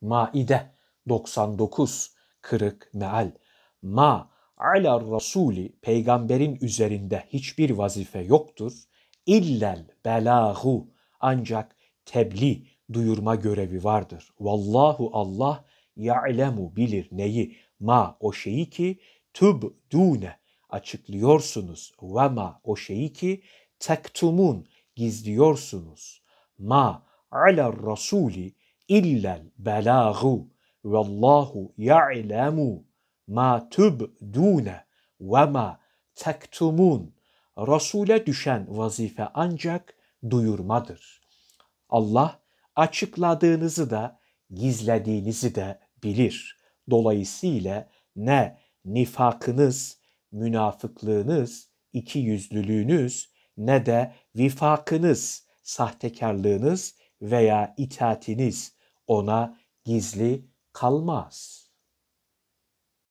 Maide 99 kırık meal. Ma ala rasuli peygamberin üzerinde hiçbir vazife yoktur. İllel belahu, ancak tebliğ duyurma görevi vardır. Vallahu Allah ya'lemu bilir neyi ma o şeyi ki tüb dune açıklıyorsunuz ve ma o şeyi ki tektumun gizliyorsunuz. Ma ala rasuli illel belâhu vallahu ya'lemu ma tübdûne ve ma tektumun. Resul'e düşen vazife ancak duyurmadır. Allah açıkladığınızı da gizlediğinizi de bilir. Dolayısıyla ne nifakınız, münafıklığınız, iki yüzlülüğünüz ne de vifakınız, sahtekarlığınız veya itaatiniz ona gizli kalmaz.''